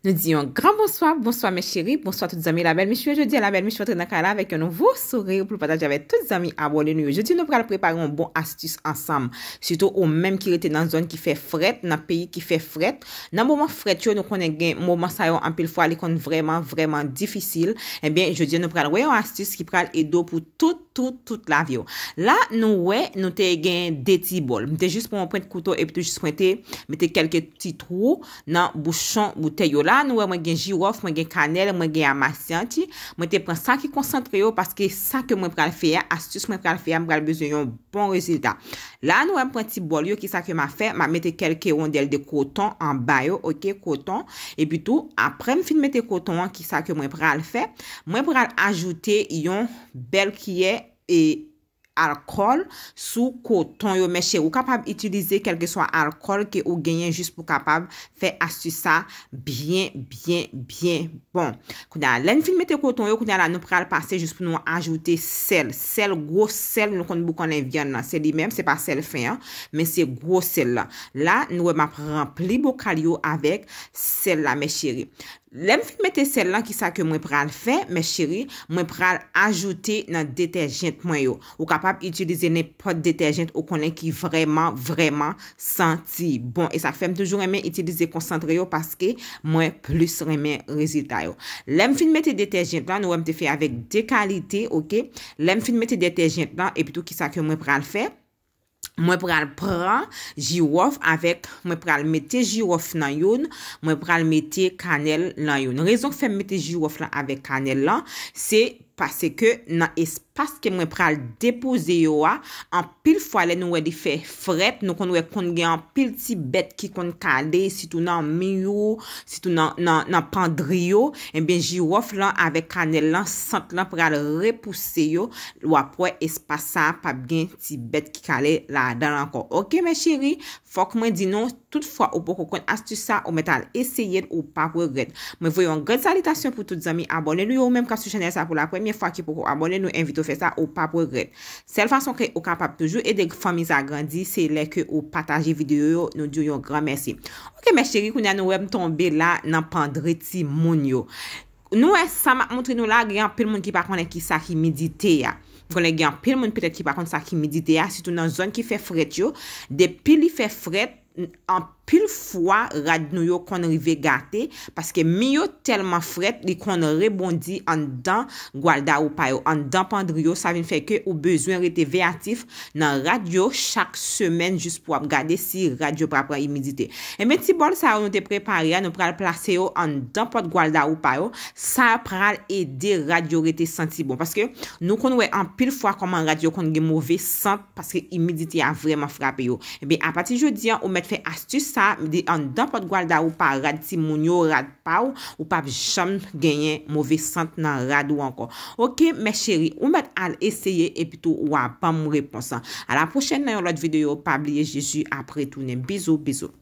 Nou diyon, gran bonsoy, bonsoy me chiri, bonsoy tout zami la bel mi chwe, je diyo la bel mi chwe tre na kala vek yo nou vou souri ou plou pata jave tout zami a bolen yo. Je diyo nou pral preparon bon astis ansam. Sito ou menm ki rete nan zon ki fe fret, nan peyi ki fe fret. Nan mouman fret yo nou konen gen mouman sayon anpil fwa li kon vreman vreman difisil. Ebyen, eh je diyo nou pral weyon astis ki pral edo pou tout tout tout la vyo. La nou wey nou te gen deti bol. Mite jist pou mwen prent kouto e pite jist pwente mette kelke titrou nan bouchon bouteyola. La nou wè mwen gen jirof, mwen gen kanel, mwen gen amasyanti, mwen te pren sa ki konsantre yo paske sa ke mwen pral fè, astus mwen pral fè, mwen pral bezon yon bon rezultat. La nou wè mwen pren ti bol yo ki sa ke mwen fè, mwen mette kelke yon del de koton an bayo, ok, koton, e bitou, apre mwen fin mette koton an ki sa ke mwen pral fè, mwen pral ajoute yon bel kye e... Alkol sou koton yo, mè chè, ou kapab itilize kelke swa alkol ki ou genyen jist pou kapab fè astu sa bien, bien, bien. Bon, kou dan, len filmete koton yo, kou dan la nou pral pase jist pou nou ajoute sel. Sel, gros sel, nou konnou bou konnen vyan nan, sel di men, se pa sel fin an, men se gros sel la. La, nou wè ma pran pli bokal yo avèk sel la, mè chèri. Lem filmete sel lan ki sa ke mwen pral fe, me chiri, mwen pral ajoute nan detejent mwen yo. Ou kapap itilize ne pot detejent ou konen ki vreman, vreman senti. Bon, e sa ke fèm toujou remen itilize konsantre yo, paske mwen plus remen rezita yo. Lem filmete detejent lan, nou wèm te fè avèk de kalite, ok? Lem filmete detejent lan, e pi tou ki sa ke mwen pral fe, Mwen pral pran jyowof avèk mwen pral metè jyowof nan yon, mwen pral metè kanel nan yon. Rezon fèm metè jyowof lan avèk kanel lan, sè kanel. Pase ke nan espas ke mwen pral depoze yo a, an pil fwale nou we di fe fret, nou kon nou we kond gen an pil ti bet ki kon kade, sitou nan miyo, sitou nan pandrio, en ben jirof lan ave kanel lan sant lan pral repouse yo, lwa pwe espasa pa gen ti bet ki kade la dan lanko. Ok men chiri, fok mwen di nou, Tout fwa ou pou kon astus sa ou metan eseyen ou pa pou gred. Mwen voyon gred salitasyon pou tout zami abonnen. Nou yo ou menm ka sou chanel sa pou la premye fwa ki pou kon abonnen. Nou envito fe sa ou pa pou gred. Sel fwa son kre ou kapap pejou. E dek fami zagrandi, se lè ke ou pataje videyo yo. Nou diyo yo gran mersi. Ok mè chéri, koun ya nou wèm tombe la nan pandreti moun yo. Nou wè eh, sa mak moutri nou la. Gyan pel moun ki pa konen ki sa ki midite ya. Vwè le gyan pel moun pete ki pa konen sa ki midite ya. Situ nan zon ki fe fred yo. 嗯，啊。pil fwa rad nou yo kon rive gate, paske mi yo telman fret li kon rebondi an dan gwalda ou payo. An dan pandri yo, sa vin feke ou bezwen rete veyatif nan radio chak semen jis pou ap gade si radio pra pra imidite. E men ti bol sa ou nou te prepare ya nou pral plase yo an dan pod gwalda ou payo, sa pral ede radio rete senti bon. Paske nou kon wè an pil fwa kon man radio kon gen mou vey sent, paske imidite a vreman frape yo. E ben apati jodi an ou met fe astus sa, pa di an dapot gwal da ou pa rad ti moun yo rad pa ou, ou pa jom genyen mouve sant nan rad ou ankon. Ok, me cheri, ou met al eseye e pito ou apan moun reponsan. A la prochen nan yon lot videyo, pabliye Jezu apre tounen. Bizou, bizou.